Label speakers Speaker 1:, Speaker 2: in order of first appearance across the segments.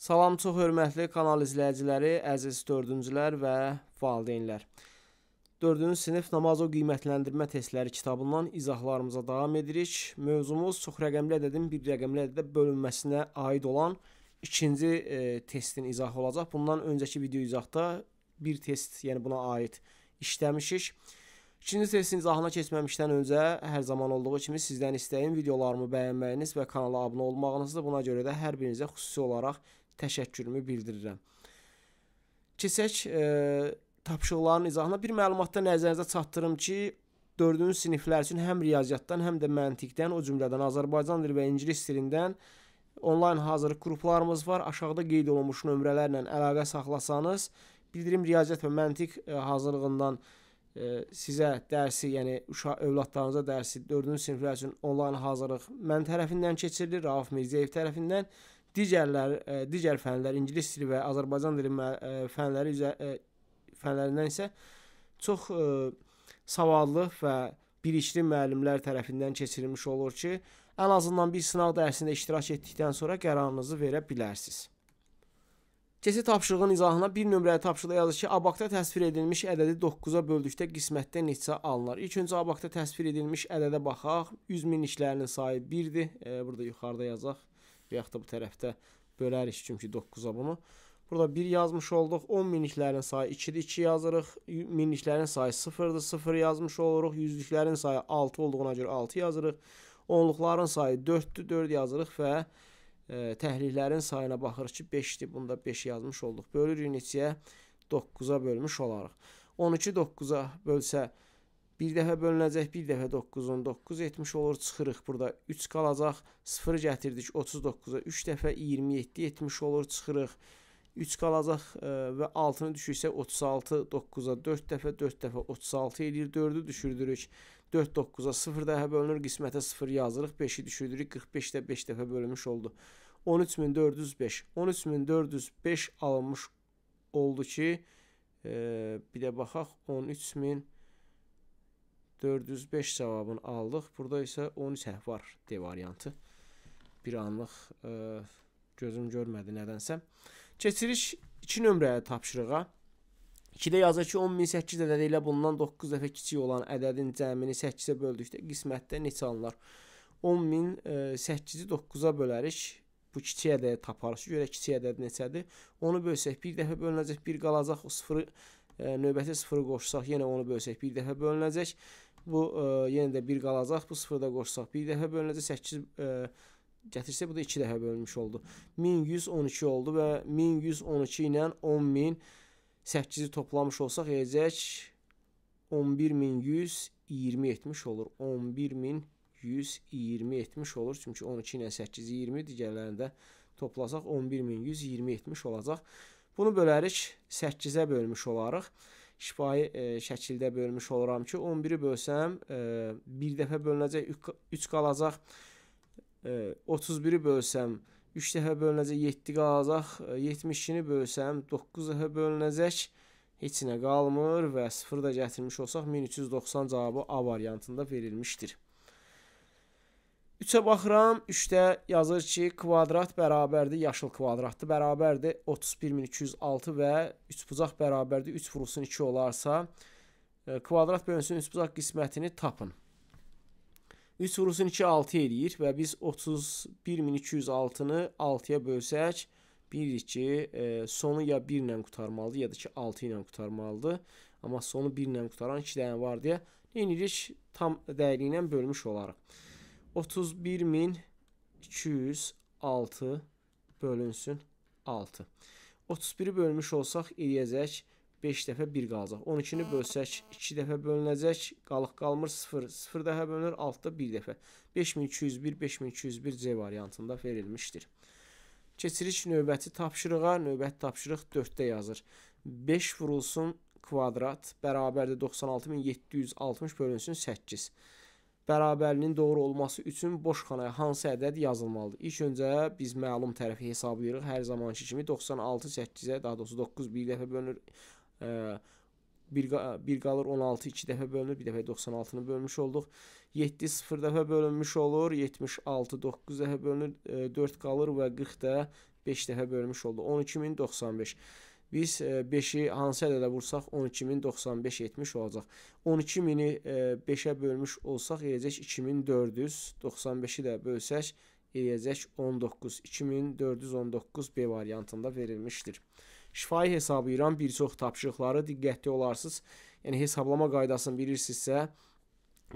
Speaker 1: Salam çox hörmətli kanal izləyiciləri, əziz 4-cülər və valideynlər. 4-cü sinif namaz o qiymətləndirmə testləri kitabından izahlarımıza davam edirik. Mövzumuz çox rəqəmli ədədin bir rəqəmli ədədə bölünməsinə aid olan ikinci e, testin izahı olacaq. Bundan öncəki video izahda bir test, yəni buna aid işləmişik. İkinci testin izahına keçməmişdən öncə hər zaman olduğu kimi sizdən istəyim videolarımı bəyənməyiniz və kanala abunə olmağınızdır. Buna görə də hər birinizə xüsusi olaraq təşəkkür edirəm təşəkkürümü bildirirəm. Keçək e, tapşırıqların izahına. Bir məlumatda nəzərinizə çatdırım ki, 4-cü siniflər üçün həm riyaziyyatdan, həm də məntiqdən, o cümlədən Azərbaycan dili və ingilis dilindən onlayn hazırlıq qruplarımız var. Aşağıda qeyd olunmuş nömrələrlə əlaqə saxlasanız, bildirim riyaziyyat və məntiq e, hazırlığından e, sizə dərsi, yəni uşaq övladlarınıza dərsi 4-cü siniflər üçün onlayn hazırlıq mən tərəfindən keçirilir, Rauf Mirzəyev tərəfindən digərlər ə, e, digər fənlər, ingilis dili və Azərbaycan dili e, fənləri üzə ə, e, fənlərindən isə çox ə, savadlı və bilikli müəllimlər tərəfindən keçirilmiş olur ki, ən azından bir sınaq dərsində iştirak etdikdən sonra qərarınızı verə bilərsiniz. Keçid tapşırığının izahına bir nömrəli tapşırıqda yazır ki, abakda təsvir edilmiş ədədi 9-a böldükdə qismətdə neçə alınır? İlk öncə abakda təsvir edilmiş ədədə baxaq. 100 minliklərinin sayı 1-dir. E, burada yuxarıda yazaq və yaxud da bu tərəfdə bölərik çünki 9-a bunu. Burada 1 yazmış olduq. 10 minliklərin sayı 2-dir, 2 yazırıq. Minliklərin sayı 0-dır, 0 yazmış oluruq. Yüzlüklərin sayı 6 olduğuna görə 6 yazırıq. Onluqların sayı 4-dür, 4 yazırıq və ə, e, təhlillərin sayına baxırıq ki, 5-dir. Bunda 5 yazmış olduq. Bölürük neçəyə? 9-a bölmüş olarıq. 12 9-a bölsə 5 Bir dəfə bölünəcək, bir dəfə 9, 19, 70 olur, çıxırıq. Burada 3 qalacaq, 0 gətirdik 39-a. 3 dəfə 27, 70 olur, çıxırıq. 3 qalacaq ə, e, və 6-nı düşürsə 36, 9-a 4 dəfə, 4 dəfə 36 eləyir, 4-ü düşürdürük. 4 9-a 0 dəfə bölünür, qismətə 0 yazırıq, 5-i düşürdürük, 45 də 5 dəfə bölünmüş oldu. 13405. 13405 alınmış oldu ki, ə, e, bir də baxaq 13000 405 cavabını aldıq. Burada isə 13 həhv var D variantı. Bir anlıq ə, e, gözüm görmədi nədənsə. Keçirik 2 nömrəli tapşırığa. 2-də yazır ki, 10008 ədədi ilə bundan 9 dəfə kiçik olan ədədin cəmini 8-ə böldükdə qismətdə neçə alınır? 10008-i e, 9-a bölərik. Bu kiçik ədədi taparıq. Görə kiçik ədəd neçədir? Onu bölsək bir dəfə bölünəcək, bir qalacaq. O 0-ı e, növbəti 0-ı qoşsaq, yenə onu bölsək bir dəfə bölünəcək. Bu ə, e, yenə də 1 qalacaq. Bu 0 da qoşsaq 1 dəfə bölünəcək 8 ə, e, gətirsə bu da 2 dəfə bölünmüş oldu. 1112 oldu və 1112 ilə 10008-i toplamış olsaq eləcək 11120 etmiş olur. 11120 etmiş olur. Çünki 12 ilə 8 20 digərlərini də toplasaq 11120 etmiş olacaq. Bunu bölərik 8-ə bölmüş olarıq şifahi e, şəkildə bölmüş oluram ki, 11-i bölsəm e, bir dəfə bölünəcək 3 qalacaq. E, 31-i bölsəm 3 dəfə bölünəcək 7 qalacaq. E, 72-ni bölsəm 9 dəfə bölünəcək. Heç nə qalmır və 0 da gətirmiş olsaq 1390 cavabı A variantında verilmişdir. 3-ə baxıram, 3-də yazır ki, kvadrat bərabərdir, yaşıl kvadratdır, bərabərdir 31206 və 3 bucaq bərabərdir 3 vurulsun 2 olarsa, e, kvadrat bölünsün 3 bucaq qismətini tapın. 3 vurulsun 2 6 eləyir və biz 31206-nı 6-ya bölsək, bilirik ki, e, sonu ya 1 ilə qutarmalıdır, ya da ki 6 ilə qutarmalıdır. Amma sonu 1 ilə qutaran 2 dənə var deyə nə edirik? Tam dəyəri ilə bölmüş olarıq. 31206 bölünsün 6. 31-i bölmüş olsaq eləyəcək 5 dəfə 1 qalacaq. 12-ni bölsək 2 dəfə bölünəcək. Qalıq qalmır 0. 0 dəfə bölünür 6-da 1 dəfə. 5201 5201 C variantında verilmişdir. Keçirik növbəti tapşırığa. Növbəti tapşırıq 4-də yazır. 5 vurulsun kvadrat bərabərdir 96760 bölünsün 8 bərabərliyin doğru olması üçün boş xanaya hansı ədəd yazılmalıdır? İlk öncə biz məlum tərəfi hesablayırıq. Hər zamanki kimi 96 8-ə, daha doğrusu 9 bir dəfə bölünür. E, bir, bir qalır 16 2 dəfə bölünür, bir dəfə 96-nı bölmüş olduq. 7 0 dəfə bölünmüş olur, 76 9 dəfə bölünür, 4 qalır və 40 da 5 dəfə bölmüş oldu. 12095. Biz 5-i e, hansı ədədə vursaq 12095 70 olacaq. 12000-i 5-ə e, bölmüş olsaq eləyəcək 2400, 95-i də bölsək eləyəcək 19. 2419 B variantında verilmişdir. Şifahi hesablayıram bir çox tapşırıqları diqqətli olarsınız. Yəni hesablama qaydasını bilirsinizsə,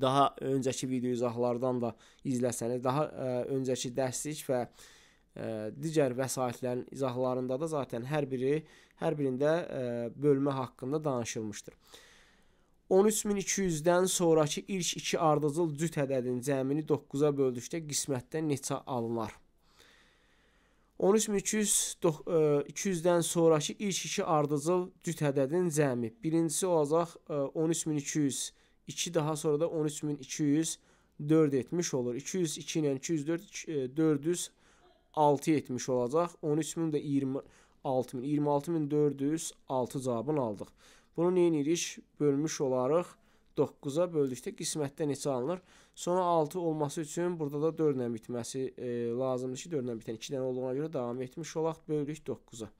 Speaker 1: daha öncəki video izahlardan da izləsəniz, daha ə, e, öncəki dərslik və digər vəsaitlərin izahlarında da zaten hər biri, hər birində bölmə haqqında danışılmışdır. 13200-dən sonrakı ilk iki ardıcıl cüt ədədin cəmini 9-a böldükdə qismətdən neçə alınar? 13200-dən sonrakı ilk iki ardıcıl cüt ədədin cəmi. Birincisi olacaq 13200, 2 daha sonra da 13200 4 etmiş olur. 202 ilə 204 400 6 etmiş olacaq. 13000 də 26000. 26406 cavabını aldıq. Bunu nə edirik? Bölmüş olaraq 9-a böldükdə qismətdə neçə alınır? Sonra 6 olması üçün burada da 4 ilə bitməsi e, lazımdır ki, 4 ilə bitən 2 dənə olduğuna görə davam etmiş olaq böldük 9-a.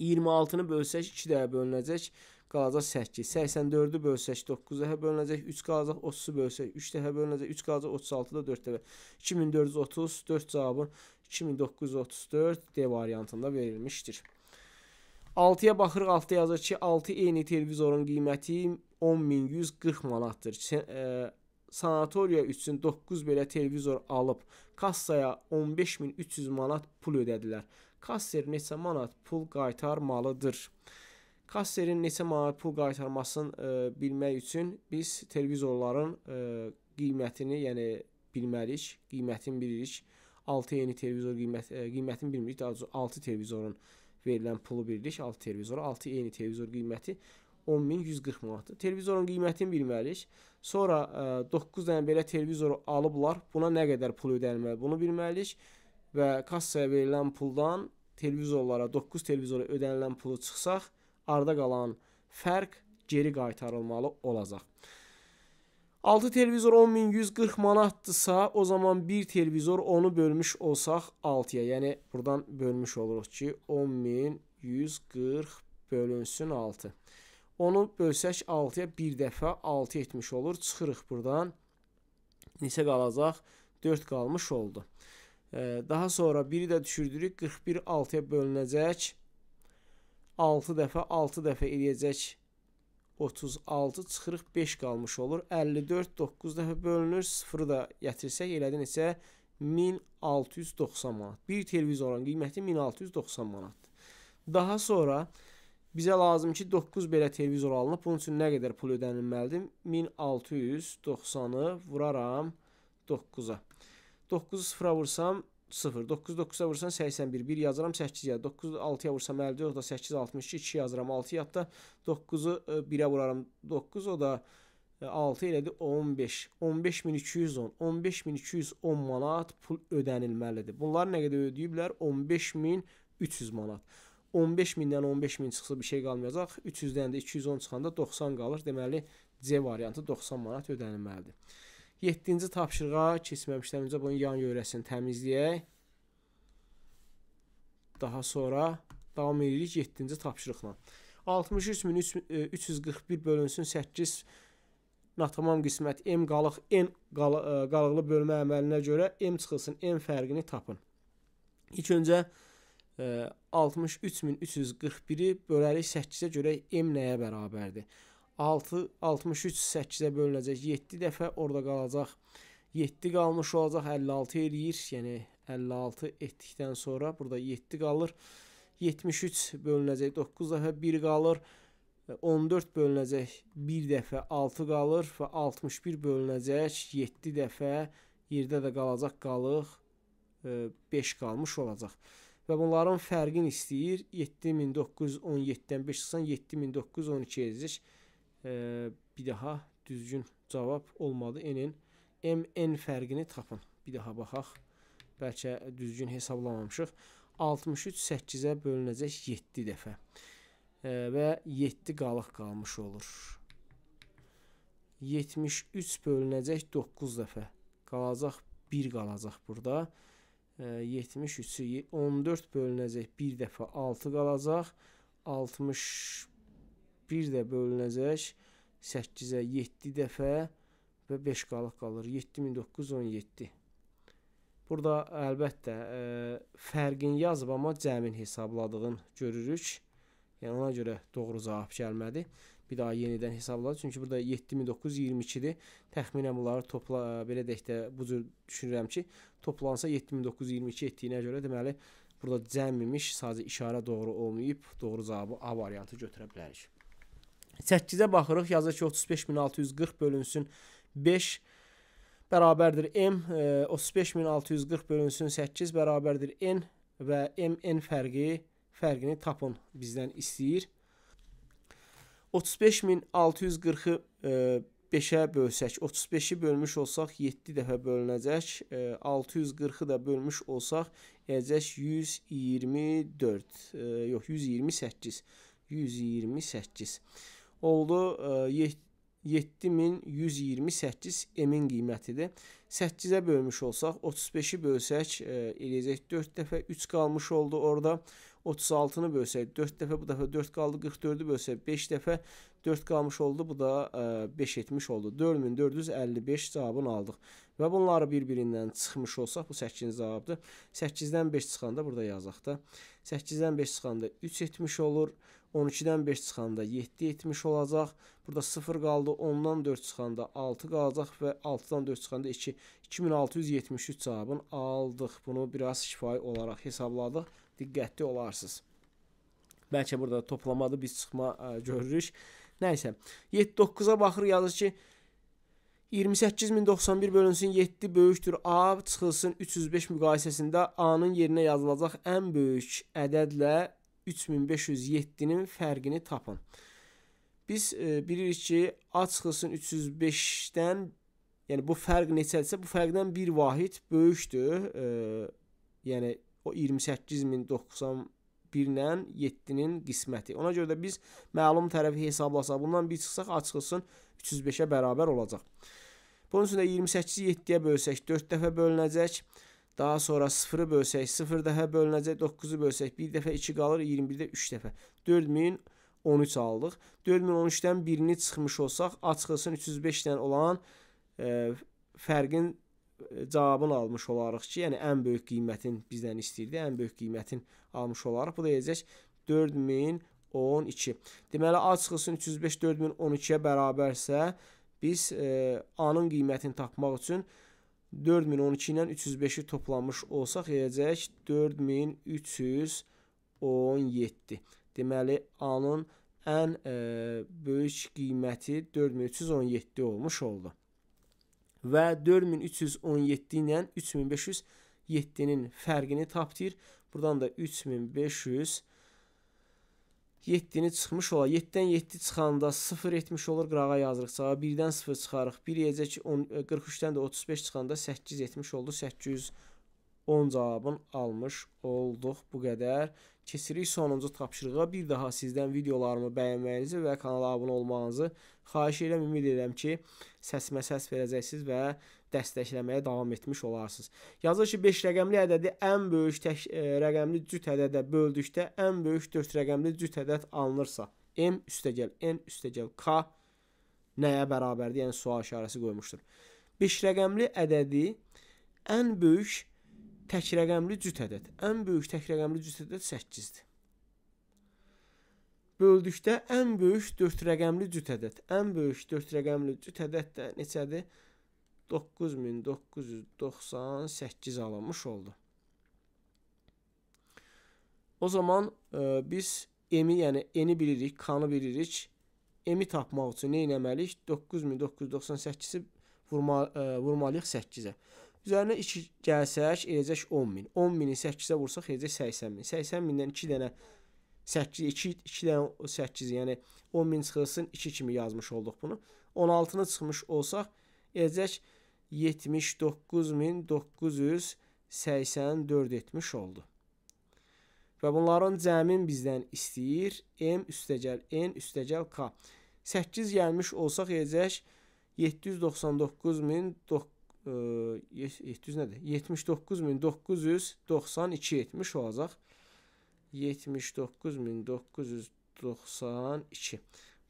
Speaker 1: 26-nı bölsək 2 dəyə bölünəcək qalacaq 8. 84-ü bölsək 9-a hə bölünəcək, 3 qalacaq 30-u bölsək 3 dəfə hə bölünəcək, 3 qalacaq 36 da 4 dəfə. 2430 4 cavabın 2934 D variantında verilmişdir. 6-ya baxırıq, 6 yazır ki, 6 eyni televizorun qiyməti 10140 manatdır. E, sanatoriya üçün 9 belə televizor alıb kassaya 15300 manat pul ödədilər. Kasser neçə manat pul qaytarmalıdır? Kasserin neçə manat pul qaytarmasını e, bilmək üçün biz televizorların e, qiymətini, yəni bilməliyik, qiymətini bilirik. 6 yeni televizor qiymət e, qiymətini bilmirik, daha doğrusu 6 televizorun verilən pulu bilirik, 6 televizora, 6 yeni televizor qiyməti 10140 manatdır. Televizorun qiymətini bilməliyik. Sonra e, 9 dənə belə televizoru alıblar. Buna nə qədər pul ödənilməli, bunu bilməliyik və kassaya verilən puldan televizorlara, 9 televizora ödənilən pulu çıxsaq, arda qalan fərq geri qaytarılmalı olacaq. 6 televizor 10140 manatdırsa, o zaman bir televizor onu bölmüş olsaq 6-ya, yəni burdan bölmüş oluruq ki, 10140 bölünsün 6. Onu bölsək 6-ya bir dəfə 6 etmiş olur. Çıxırıq burdan. Neçə qalacaq? 4 qalmış oldu. Daha sonra biri də düşürdürük. 41 6-ya bölünəcək. 6 dəfə 6 dəfə eləyəcək 36 çıxırıq 5 qalmış olur. 54 9 dəfə bölünür, 0-ı da gətirsək elədi neçə? 1690 manat. Bir televizorun qiyməti 1690 manatdır. Daha sonra bizə lazım ki 9 belə televizor alınıb. Bunun üçün nə qədər pul ödənilməlidir? 1690-ı vuraram 9-a. 9-u 0-a vursam 0. 9 9-a vursan 81. 1 yazıram 8 yaz. 9 6-ya vursam 50 e, o da 8 62. 2 yazıram 6 yadda. 9-u 1-ə vuraram 9 o da 6 elədi 15. 15210. 15210 manat pul ödənilməlidir. Bunlar nə qədər ödəyiblər? 15300 manat. 15 mindən 15 min çıxsa bir şey qalmayacaq. 300-dən də 210 çıxanda 90 qalır. Deməli C variantı 90 manat ödənilməlidir. 7-ci tapşırığa keçməmişdən öncə bunun yan yörəsini təmizləyək. Daha sonra davam edirik 7-ci tapşırıqla. 63341 e, bölünsün 8 natamam qismət M qalıq N qal e, qalıqlı bölmə əməlinə görə M çıxılsın, M fərqini tapın. İlk öncə 63341-i e, bölərik 8-ə görə M nəyə bərabərdir? 6 63 8-ə bölünəcək. 7 dəfə orada qalacaq. 7 qalmış olacaq 56 eləyir. Yəni 56 etdikdən sonra burada 7 qalır. 73 bölünəcək 9 dəfə 1 qalır. 14 bölünəcək 1 dəfə 6 qalır və 61 bölünəcək 7 dəfə yerdə də qalacaq qalıq 5 e, qalmış olacaq. Və bunların fərqini istəyir. 7917-dən 5 çıxsan 7912 edəcək e, bir daha düzgün cavab olmadı. N-in MN fərqini tapın. Bir daha baxaq. Bəlkə düzgün hesablamamışıq. 63 8-ə bölünəcək 7 dəfə. E, və 7 qalıq qalmış olur. 73 bölünəcək 9 dəfə. Qalacaq 1 qalacaq burada. E, 73-ü 14 bölünəcək 1 dəfə 6 qalacaq. 60 1 də bölünəcək 8-ə 7 dəfə və 5 qalıq qalır. 7917. Burada əlbəttə ə, e, fərqin yazıb amma cəmin hesabladığını görürük. Yəni ona görə doğru cavab gəlmədi. Bir daha yenidən hesabladı. Çünki burada 7922-dir. Təxminən bunları topla e, belə deyək də bu cür düşünürəm ki, toplansa 7922 etdiyinə görə deməli burada cəm imiş, sadəcə işarə doğru olmayıb, doğru cavabı A variantı götürə bilərik. 8-ə baxırıq, yazır ki, 35640 bölünsün 5 bərabərdir m, e, 35640 bölünsün 8 bərabərdir n və mn fərqi fərqini tapın bizdən istəyir. 35640-ı e, 5-ə bölsək, 35-i bölmüş olsaq 7 dəfə bölünəcək. 640-ı e, da bölmüş olsaq eləcək 124. E, yox, 128. 128 oldu 7128 e, emin qiymətidir. 8-ə bölmüş olsaq, 35-i bölsək e, eləyəcək 4 dəfə 3 qalmış oldu orada. 36-nı bölsək 4 dəfə, bu dəfə 4 qaldı. 44-ü bölsək 5 dəfə 4 qalmış oldu. Bu da 5 e, etmiş oldu. 4455 cavabını aldıq. Və bunları bir-birindən çıxmış olsaq, bu 8-ci cavabdır. 8-dən 5 çıxanda burada yazaq da. 8-dən 5 çıxanda 3 etmiş olur. 12-dən 5 çıxanda 7 etmiş olacaq. Burada 0 qaldı. 10-dan 4 çıxanda 6 qalacaq və 6-dan 4 çıxanda 2. 2673 cavabını aldıq. Bunu biraz şifahi olaraq hesabladıq. Diqqətli olarsınız. Bəlkə burada toplamada biz çıxma ə, görürük. Nəysə, 7-9-a baxır yazır ki, 28091 bölünsün 7 böyükdür A çıxılsın 305 müqayisəsində A-nın yerinə yazılacaq ən böyük ədədlə 3507-nin fərqini tapın. Biz e, bilirik ki, A çıxılsın 305-dən, yəni bu fərq neçədirsə, bu fərqdən bir vahid böyükdür. E, yəni o 28091 ilə 7-nin qisməti. Ona görə də biz məlum tərəfi hesablasaq, bundan bir çıxsaq, A çıxılsın 305-ə bərabər olacaq. Bunun üçün də 28-i 7-yə bölsək 4 dəfə bölünəcək. Daha sonra 0-ı bölsək 0 dəfə bölünəcək, 9-u bölsək 1 dəfə 2 qalır, 21-də 3 dəfə. 4013 aldıq. 4013-dən birini çıxmış olsaq, A çıxılsın 305-dən olan e, fərqin e, cavabını almış olarıq ki, yəni ən böyük qiymətin bizdən istəyirdi, ən böyük qiymətin almış olarıq. Bu da deyəcək 4012. Deməli A çıxılsın 305 4012-yə bərabərsə, biz e, A-nın qiymətini tapmaq üçün 4012 ilə 305-i toplamış olsaq eləyəcək 4317. Deməli A-nın ən ə, e, böyük qiyməti 4317 olmuş oldu. Və 4317 ilə 3507-nin fərqini tapdır. Buradan da 3500 7-ni çıxmış ola. 7-dən 7 çıxanda 0 etmiş olur, qırağa yazırıqsa. 1-dən 0 çıxarıq. 1 yeyəcək ki, 43-dən e, də 35 çıxanda 8 etmiş oldu. 810 cavabını almış olduq bu qədər. Keçirik sonuncu tapşırığa. Bir daha sizdən videolarımı bəyənməyinizi və kanala abunə olmağınızı xahiş edirəm. Ümid edirəm ki, səsimə səs verəcəksiniz və dəstəkləməyə davam etmiş olarsınız. Yazır ki, 5 rəqəmli ədədi ən böyük tək, ə, e, rəqəmli cüt ədədə böldükdə ən böyük 4 rəqəmli cüt ədəd alınırsa, m üstəgəl n üstəgəl k nəyə bərabərdir? Yəni sual işarəsi qoymuşdur. 5 rəqəmli ədədi ən böyük tək rəqəmli cüt ədəd. Ən böyük tək rəqəmli cüt ədəd 8-dir böldükdə ən böyük 4 rəqəmli cüt ədəd. Ən böyük 4 rəqəmli cüt ədəd də neçədir? 9998 alınmış oldu. O zaman e, biz M-i, yəni N-i bilirik, K-nı bilirik. M-i tapmaq üçün nə etməliyik? 9998-i vurma, e, vurmalıyıq 8-ə. Üzərinə 2 gəlsək, eləcək 10000. 10000-i 8-ə vursaq, eləcək 80000. 80000-dən 2 dənə 8 2 2 dənə 8, yəni 10000 çıxılsın 2 kimi yazmış olduq bunu. 16-nı çıxmış olsaq, eləcək 79984 etmiş oldu. Və bunların cəmin bizdən istəyir M üstəgəl N üstəgəl K. 8 gəlmiş olsaq edəcək 799.9 700 nədir? 799.992 etmiş olacaq. 799.992.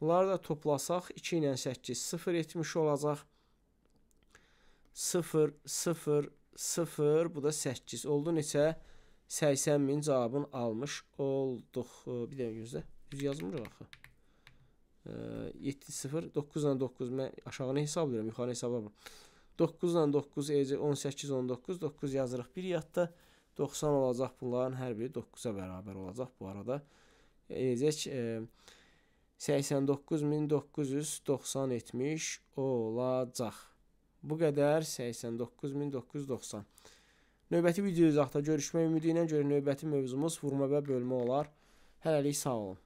Speaker 1: Bunları da toplasaq 2 ilə 8 0 etmiş olacaq. 0, 0, 0, bu da 8 oldu. Neçə? 80 min cavabını almış olduq. Bir dənə gözlə. Düz yazmır axı. 7, 0, 9 ilə 9. Mən aşağını hesablayıram, yuxarı hesablamıram. 9 ilə 9, eləcə 18, 19, 9 yazırıq bir yadda. 90 olacaq bunların hər biri 9-a bərabər olacaq bu arada. Eləcək e, 89990 etmiş olacaq. Bu qədər 89990. Növbəti video izahda görüşmək ümidi ilə görə növbəti mövzumuz vurma və bölmə olar. Hələlik sağ olun.